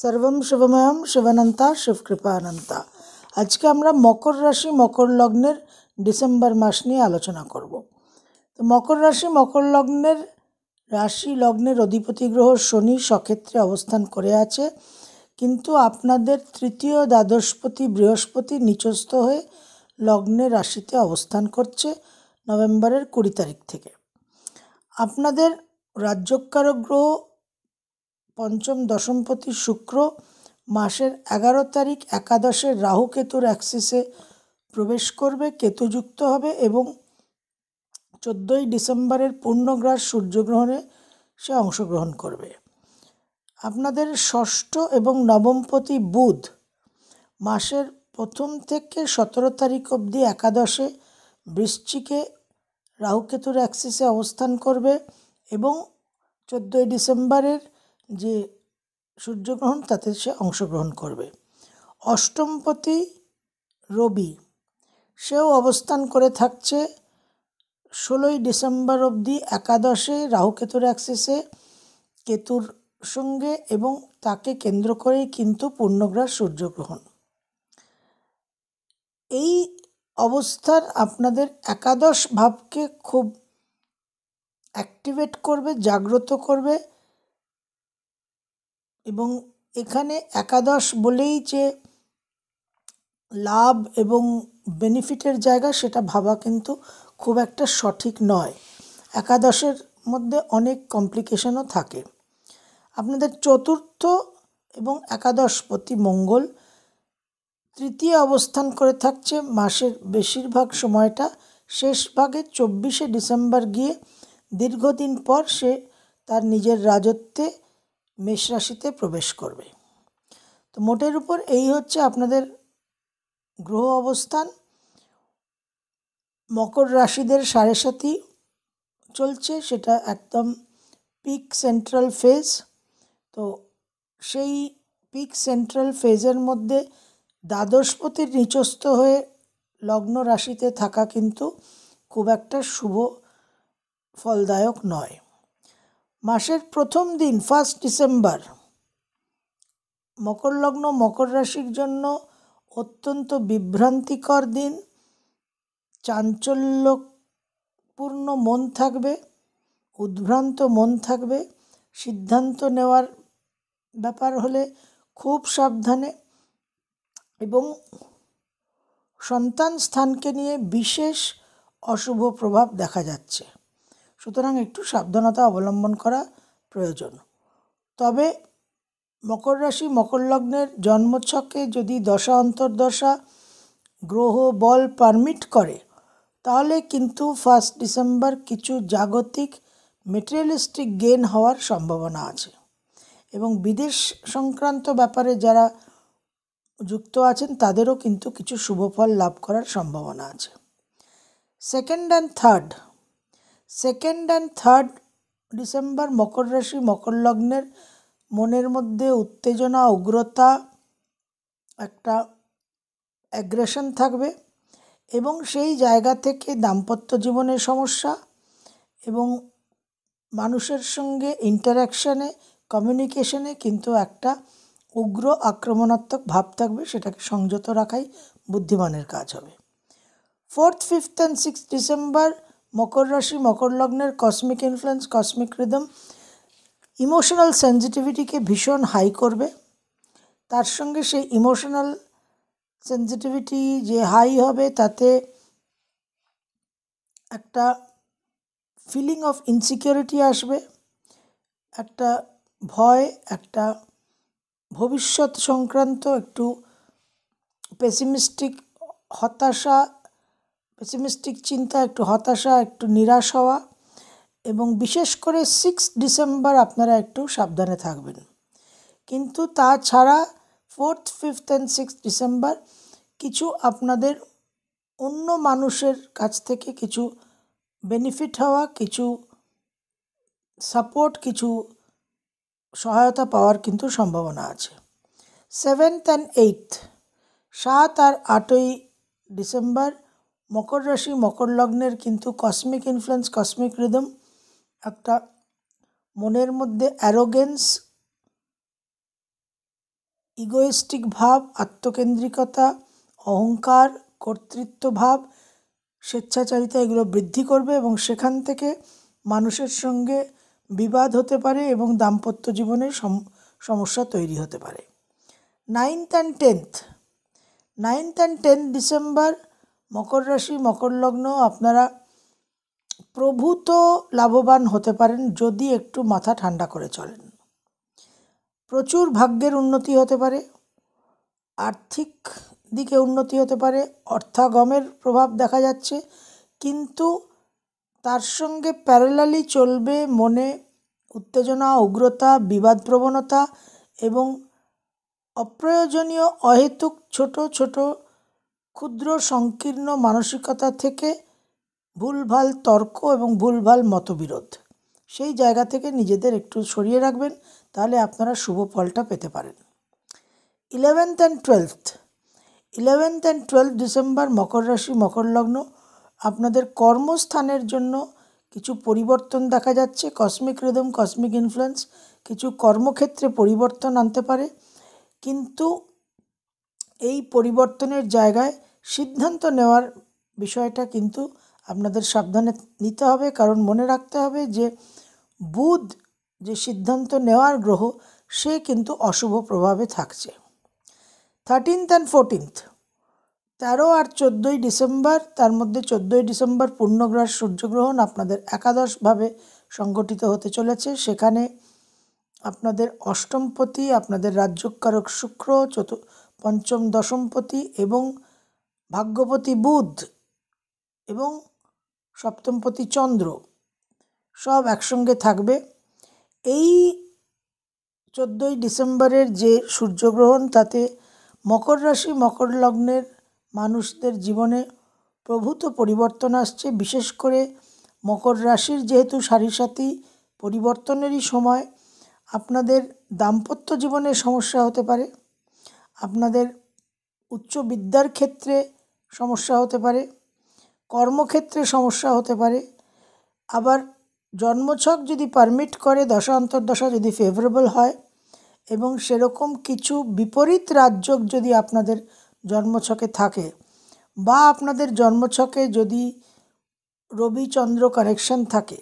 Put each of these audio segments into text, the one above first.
সর্বম শিবময়ম শিবানন্তা শিবকৃপানন্তা আজকে আমরা মকর রাশি মকর লগ্নের ডিসেম্বর মাস নিয়ে আলোচনা করব তো মকর রাশি মকর লগ্নের রাশি লগ্নের অধিপতি গ্রহ শনি সক্ষেত্রে অবস্থান করে আছে কিন্তু আপনাদের তৃতীয় দ্বাদশপতি বৃহস্পতি নিচস্থ হয়ে লগ্নে রাশিতে অবস্থান করছে নভেম্বরের কুড়ি তারিখ থেকে আপনাদের রাজ্যকারক গ্রহ পঞ্চম দশমপতি শুক্র মাসের এগারো তারিখ একাদশের রাহু কেতুর অ্যাক্সিসে প্রবেশ করবে কেতুযুক্ত হবে এবং চোদ্দোই ডিসেম্বরের পূর্ণগ্রাস সূর্যগ্রহণে সে অংশগ্রহণ করবে আপনাদের ষষ্ঠ এবং নবমপতি বুধ মাসের প্রথম থেকে সতেরো তারিখ অবধি একাদশে বৃশ্চিকে রাহুকেতুর অ্যাক্সিসে অবস্থান করবে এবং চোদ্দোই ডিসেম্বরের যে সূর্যগ্রহণ তাতে সে অংশগ্রহণ করবে অষ্টমপতি রবি সেও অবস্থান করে থাকছে ষোলোই ডিসেম্বর অবধি একাদশে রাহুকেতুর অ্যাক্সেসে কেতুর সঙ্গে এবং তাকে কেন্দ্র করেই কিন্তু পূর্ণগ্রাস সূর্যগ্রহণ এই অবস্থার আপনাদের একাদশ ভাবকে খুব অ্যাক্টিভেট করবে জাগ্রত করবে এবং এখানে একাদশ বলেই যে লাভ এবং বেনিফিটের জায়গা সেটা ভাবা কিন্তু খুব একটা সঠিক নয় একাদশের মধ্যে অনেক কমপ্লিকেশনও থাকে আপনাদের চতুর্থ এবং একাদশ প্রতি মঙ্গল তৃতীয় অবস্থান করে থাকছে মাসের বেশিরভাগ সময়টা শেষ ভাগে চব্বিশে ডিসেম্বর গিয়ে দীর্ঘদিন পর সে তার নিজের রাজত্বে মেষ রাশিতে প্রবেশ করবে তো মোটের উপর এই হচ্ছে আপনাদের গ্রহ অবস্থান মকর রাশিদের সাড়ে সাথী চলছে সেটা একদম পিক সেন্ট্রাল ফেজ তো সেই পিক সেন্ট্রাল ফেজের মধ্যে দ্বাদশপতির নিচস্থ হয়ে লগ্ন রাশিতে থাকা কিন্তু খুব একটা শুভ ফলদায়ক নয় মাসের প্রথম দিন ফার্স্ট ডিসেম্বর মকর লগ্ন মকর রাশির জন্য অত্যন্ত বিভ্রান্তিকর দিন চাঞ্চল্যপূর্ণ মন থাকবে উদ্ভ্রান্ত মন থাকবে সিদ্ধান্ত নেওয়ার ব্যাপার হলে খুব সাবধানে এবং সন্তান স্থানকে নিয়ে বিশেষ অশুভ প্রভাব দেখা যাচ্ছে সুতরাং একটু সাবধানতা অবলম্বন করা প্রয়োজন তবে মকর রাশি মকর লগ্নের জন্মছকে যদি দশা অন্তর্দশা গ্রহ বল পারমিট করে তাহলে কিন্তু ফার্স্ট ডিসেম্বর কিছু জাগতিক মেটেরিয়ালিস্টিক গেন হওয়ার সম্ভাবনা আছে এবং বিদেশ সংক্রান্ত ব্যাপারে যারা যুক্ত আছেন তাদেরও কিন্তু কিছু শুভফল লাভ করার সম্ভাবনা আছে second and third second and third December মকর রাশি মকর লগ্নের মনের মধ্যে উত্তেজনা উগ্রতা একটা অ্যাগ্রেশন থাকবে এবং সেই জায়গা থেকে দাম্পত্য জীবনের সমস্যা এবং মানুষের সঙ্গে ইন্টারাকশানে কমিউনিকেশনে কিন্তু একটা উগ্র আক্রমণাত্মক ভাব থাকবে সেটাকে সংযত রাখাই বুদ্ধিমানের কাজ হবে fourth fifth and six December মকর রাশি মকর লগ্নের cosmic influence cosmic rhythm emotional সেন্সিটিভিটিকে ভীষণ হাই করবে তার সঙ্গে সেই ইমোশনাল সেন্সিটিভিটি যে হাই হবে তাতে একটা ফিলিং অফ ইনসিকিউরিটি আসবে একটা ভয় একটা ভবিষ্যৎ সংক্রান্ত একটু পেসিমিস্টিক হতাশা পেসিমিস্টিক চিন্তা একটু হতাশা একটু নিরাশ হওয়া এবং বিশেষ করে সিক্স ডিসেম্বর আপনারা একটু সাবধানে থাকবেন কিন্তু তাছাড়া fourth fifth and six December কিছু আপনাদের অন্য মানুষের কাছ থেকে কিছু বেনিফিট হওয়া কিছু সাপোর্ট কিছু সহায়তা পাওয়ার কিন্তু সম্ভাবনা আছে সেভেন্থ অ্যান্ড এইথ সাত আর আটই ডিসেম্বর মকর রাশি মকর লগ্নের কিন্তু কসমিক ইনফ্লুয়েন্স কসমিক রিদম একটা মনের মধ্যে অ্যারোগেন্স ইগোয়েস্টিক ভাব আত্মকেন্দ্রিকতা অহংকার কর্তৃত্ব ভাব স্বেচ্ছাচারিতা এগুলো বৃদ্ধি করবে এবং সেখান থেকে মানুষের সঙ্গে বিবাদ হতে পারে এবং দাম্পত্য জীবনের সমস্যা তৈরি হতে পারে ninth and tenth ninth and tenth December মকর রাশি মকর লগ্ন আপনারা প্রভূত লাভবান হতে পারেন যদি একটু মাথা ঠান্ডা করে চলেন প্রচুর ভাগ্যের উন্নতি হতে পারে আর্থিক দিকে উন্নতি হতে পারে অর্থাগমের প্রভাব দেখা যাচ্ছে কিন্তু তার সঙ্গে প্যারালালি চলবে মনে উত্তেজনা উগ্রতা বিবাদ প্রবণতা এবং অপ্রয়োজনীয় অহেতুক ছোট ছোট ক্ষুদ্র সংকীর্ণ মানসিকতা থেকে ভুলভাল তর্ক এবং ভুলভাল মতবিরোধ সেই জায়গা থেকে নিজেদের একটু সরিয়ে রাখবেন তাহলে আপনারা শুভ ফলটা পেতে পারেন eleventh and twelfth eleventh and twelve December মকর রাশি মকর লগ্ন আপনাদের কর্মস্থানের জন্য কিছু পরিবর্তন দেখা যাচ্ছে কসমিক রিদম কসমিক ইনফ্লুয়েন্স কিছু কর্মক্ষেত্রে পরিবর্তন আনতে পারে কিন্তু এই পরিবর্তনের জায়গায় সিদ্ধান্ত নেওয়ার বিষয়টা কিন্তু আপনাদের সাবধানে নিতে হবে কারণ মনে রাখতে হবে যে বুধ যে সিদ্ধান্ত নেওয়ার গ্রহ সে কিন্তু অশুভ প্রভাবে থাকছে থার্টিনথ অ্যান্ড ফোরটিনথ তেরো আর চোদ্দোই ডিসেম্বর তার মধ্যে চোদ্দোই ডিসেম্বর পূর্ণগ্রাস সূর্যগ্রহণ আপনাদের একাদশভাবে সংগঠিত হতে চলেছে সেখানে আপনাদের অষ্টমপতি আপনাদের রাজ্যকারক শুক্র চতু পঞ্চম দশমপতি এবং ভাগ্যপতি বুধ এবং সপ্তমপতি চন্দ্র সব একসঙ্গে থাকবে এই চোদ্দোই ডিসেম্বরের যে সূর্যগ্রহণ তাতে মকর রাশি মকর লগ্নের মানুষদের জীবনে প্রভূত পরিবর্তন আসছে বিশেষ করে মকর রাশির যেহেতু সারি সাথী পরিবর্তনেরই সময় আপনাদের দাম্পত্য জীবনে সমস্যা হতে পারে আপনাদের উচ্চ বিদ্যার ক্ষেত্রে সমস্যা হতে পারে কর্মক্ষেত্রে সমস্যা হতে পারে আবার জন্মছক যদি পারমিট করে দশা অন্তর্দশা যদি ফেভারেবল হয় এবং সেরকম কিছু বিপরীত রাজ্যক যদি আপনাদের জন্মছকে থাকে বা আপনাদের জন্মছকে যদি রবিচন্দ্র কানেকশন থাকে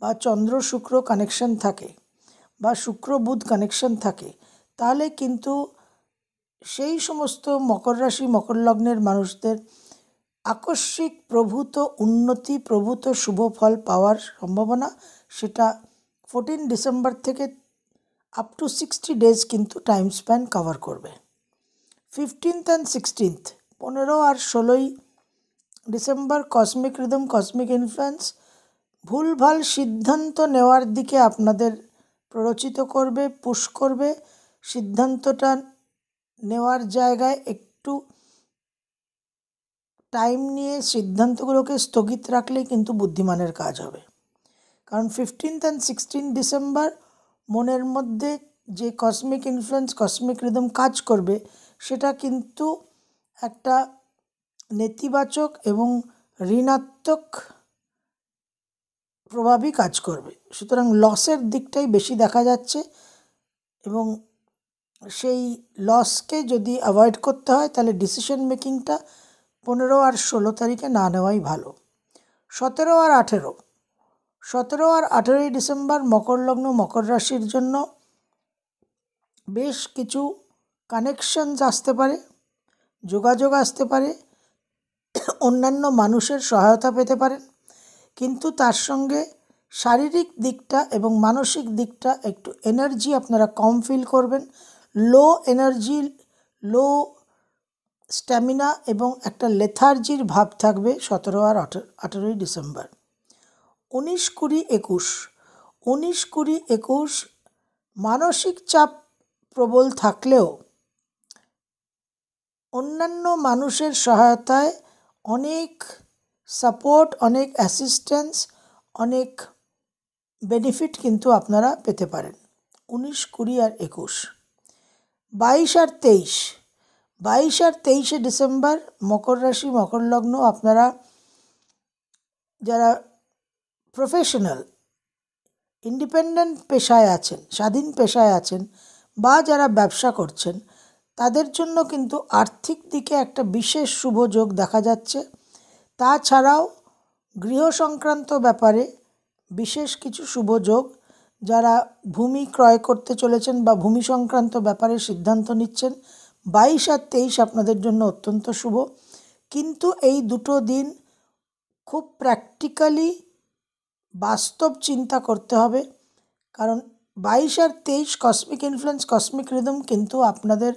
বা চন্দ্র শুক্র কানেকশন থাকে বা শুক্র বুধ কানেকশন থাকে তাহলে কিন্তু সেই সমস্ত মকর রাশি মকর লগ্নের মানুষদের আকস্মিক প্রভূত উন্নতি প্রভূত শুভ ফল পাওয়ার সম্ভাবনা সেটা ফোরটিন ডিসেম্বর থেকে আপ টু সিক্সটি ডেজ কিন্তু টাইম স্প্যান কভার করবে ফিফটিন্থ অ্যান্ড সিক্সটিন্থ পনেরো আর ষোলোই ডিসেম্বর কসমিক রিদম কসমিক ইনফ্লুয়েন্স ভুলভাল সিদ্ধান্ত নেওয়ার দিকে আপনাদের প্ররোচিত করবে পুশ করবে সিদ্ধান্তটা নেওয়ার জায়গায় একটু টাইম নিয়ে সিদ্ধান্তগুলোকে স্থগিত রাখলেই কিন্তু বুদ্ধিমানের কাজ হবে কারণ ফিফটিন্থ অ্যান্ড সিক্সটিন ডিসেম্বর মনের মধ্যে যে কসমিক ইনফ্লুয়েন্স কসমিক রিদম কাজ করবে সেটা কিন্তু একটা নেতিবাচক এবং ঋণাত্মক প্রভাবই কাজ করবে সুতরাং লসের দিকটাই বেশি দেখা যাচ্ছে এবং সেই লসকে যদি অ্যাভয়েড করতে হয় তাহলে ডিসিশন মেকিংটা পনেরো আর ষোলো তারিখে না নেওয়াই ভালো সতেরো আর আঠেরো সতেরো আর আঠেরোই ডিসেম্বর মকর লগ্ন মকর রাশির জন্য বেশ কিছু কানেকশনস আসতে পারে যোগাযোগ আসতে পারে অন্যান্য মানুষের সহায়তা পেতে পারেন কিন্তু তার সঙ্গে শারীরিক দিকটা এবং মানসিক দিকটা একটু এনার্জি আপনারা কম ফিল করবেন লো এনার্জি লো স্ট্যামিনা এবং একটা লেথার্জির ভাব থাকবে সতেরো আর আঠেরোই ডিসেম্বর উনিশ কুড়ি একুশ উনিশ কুড়ি একুশ মানসিক চাপ প্রবল থাকলেও অন্যান্য মানুষের সহায়তায় অনেক সাপোর্ট অনেক অ্যাসিস্ট্যান্স অনেক বেনিফিট কিন্তু আপনারা পেতে পারেন উনিশ কুড়ি আর একুশ বাইশ আর তেইশ বাইশ আর তেইশে ডিসেম্বর মকর রাশি মকর লগ্ন আপনারা যারা প্রফেশনাল ইন্ডিপেন্ডেন্ট পেশায় আছেন স্বাধীন পেশায় আছেন বা যারা ব্যবসা করছেন তাদের জন্য কিন্তু আর্থিক দিকে একটা বিশেষ শুভ যোগ দেখা যাচ্ছে তাছাড়াও গৃহ সংক্রান্ত ব্যাপারে বিশেষ কিছু শুভ যোগ যারা ভূমি ক্রয় করতে চলেছেন বা ভূমি সংক্রান্ত ব্যাপারে সিদ্ধান্ত নিচ্ছেন বাইশ আর তেইশ আপনাদের জন্য অত্যন্ত শুভ কিন্তু এই দুটো দিন খুব প্র্যাকটিক্যালি বাস্তব চিন্তা করতে হবে কারণ বাইশ আর তেইশ কসমিক ইনফ্লুয়েন্স কসমিক রিদম কিন্তু আপনাদের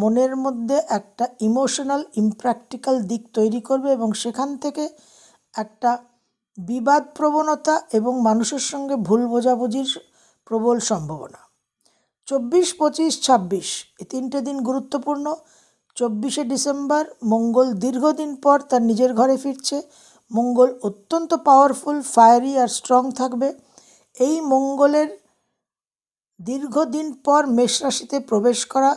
মনের মধ্যে একটা ইমোশনাল ইমপ্র্যাকটিক্যাল দিক তৈরি করবে এবং সেখান থেকে একটা বিবাদ প্রবণতা এবং মানুষের সঙ্গে ভুল বোঝাবুঝির প্রবল সম্ভাবনা চব্বিশ পঁচিশ ছাব্বিশ এই তিনটে দিন গুরুত্বপূর্ণ চব্বিশে ডিসেম্বর মঙ্গল দীর্ঘদিন পর তার নিজের ঘরে ফিরছে মঙ্গল অত্যন্ত পাওয়ারফুল ফায়ারি আর স্ট্রং থাকবে এই মঙ্গলের দীর্ঘদিন পর মেষ রাশিতে প্রবেশ করা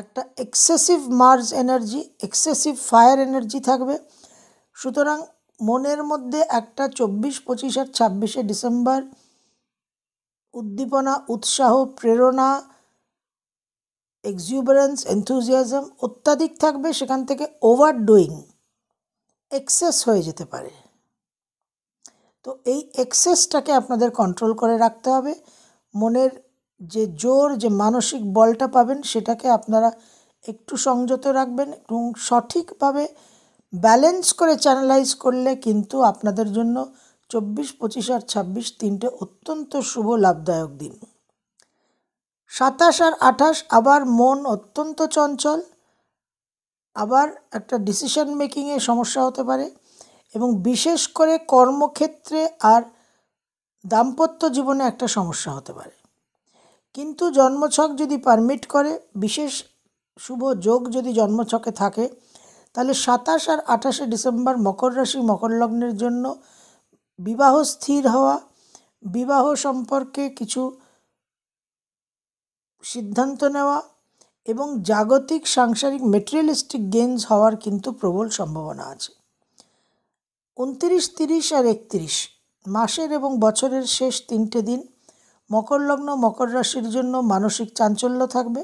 একটা এক্সেসিভ মার্জ এনার্জি এক্সেসিভ ফায়ার এনার্জি থাকবে সুতরাং মনের মধ্যে একটা চব্বিশ পঁচিশ আর ছাব্বিশে ডিসেম্বর উদ্দীপনা উৎসাহ প্রেরণা এক্সিউবারেন্স এনথুজিয়াজম অত্যাধিক থাকবে সেখান থেকে ওভার ডুইং এক্সেস হয়ে যেতে পারে তো এই এক্সেসটাকে আপনাদের কন্ট্রোল করে রাখতে হবে মনের যে জোর যে মানসিক বলটা পাবেন সেটাকে আপনারা একটু সংযত রাখবেন এবং সঠিকভাবে ব্যালেন্স করে চ্যানেলাইজ করলে কিন্তু আপনাদের জন্য চব্বিশ পঁচিশ আর ছাব্বিশ তিনটে অত্যন্ত শুভ লাভদায়ক দিন সাতাশ আর আঠাশ আবার মন অত্যন্ত চঞ্চল আবার একটা ডিসিশন মেকিংয়ে সমস্যা হতে পারে এবং বিশেষ করে কর্মক্ষেত্রে আর দাম্পত্য জীবনে একটা সমস্যা হতে পারে কিন্তু জন্মছক যদি পারমিট করে বিশেষ শুভ যোগ যদি জন্মছকে থাকে তাহলে সাতাশ আর আঠাশে ডিসেম্বর মকর রাশি মকর লগ্নের জন্য বিবাহ স্থির হওয়া বিবাহ সম্পর্কে কিছু সিদ্ধান্ত নেওয়া এবং জাগতিক সাংসারিক মেটেরিয়ালিস্টিক গেমস হওয়ার কিন্তু প্রবল সম্ভাবনা আছে উনত্রিশ তিরিশ আর একত্রিশ মাসের এবং বছরের শেষ তিনটে দিন মকর লগ্ন মকর রাশির জন্য মানসিক চাঞ্চল্য থাকবে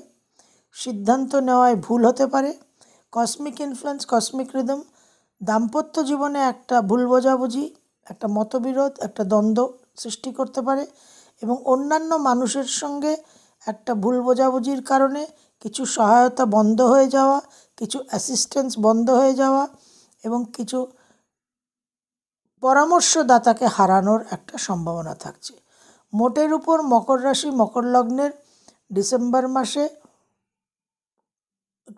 সিদ্ধান্ত নেওয়ায় ভুল হতে পারে কসমিক ইনফ্লুয়েন্স কসমিক রিদম দাম্পত্য জীবনে একটা ভুল বোঝাবুঝি একটা মতবিরোধ একটা দ্বন্দ্ব সৃষ্টি করতে পারে এবং অন্যান্য মানুষের সঙ্গে একটা ভুল বোঝাবুঝির কারণে কিছু সহায়তা বন্ধ হয়ে যাওয়া কিছু অ্যাসিস্ট্যান্স বন্ধ হয়ে যাওয়া এবং কিছু পরামর্শদাতাকে হারানোর একটা সম্ভাবনা থাকছে মোটের উপর মকর রাশি মকর লগ্নের ডিসেম্বর মাসে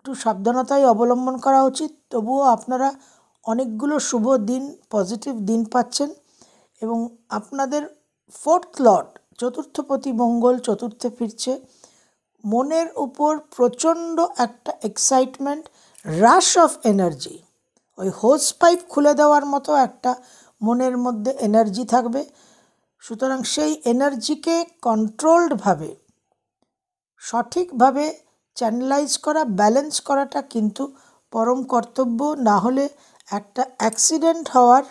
একটু সাবধানতাই অবলম্বন করা উচিত তবুও আপনারা অনেকগুলো শুভ দিন পজিটিভ দিন পাচ্ছেন এবং আপনাদের ফোর্থ লট চতুর্থপতি মঙ্গল চতুর্থে ফিরছে মনের উপর প্রচণ্ড একটা এক্সাইটমেন্ট রাশ অফ এনার্জি ওই হোজ পাইপ খুলে দেওয়ার মতো একটা মনের মধ্যে এনার্জি থাকবে সুতরাং সেই এনার্জিকে কন্ট্রোলডভাবে সঠিকভাবে চ্যানেলাইজ করা ব্যালেন্স করাটা কিন্তু পরম কর্তব্য না হলে একটা অ্যাক্সিডেন্ট হওয়ার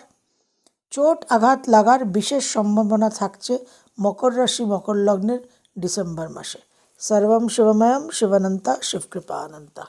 চোট আঘাত লাগার বিশেষ সম্ভাবনা থাকছে মকর রাশি মকর লগ্নের ডিসেম্বর মাসে সর্বম শিবময়ম শিবানন্তা শিবকৃপা আনন্তা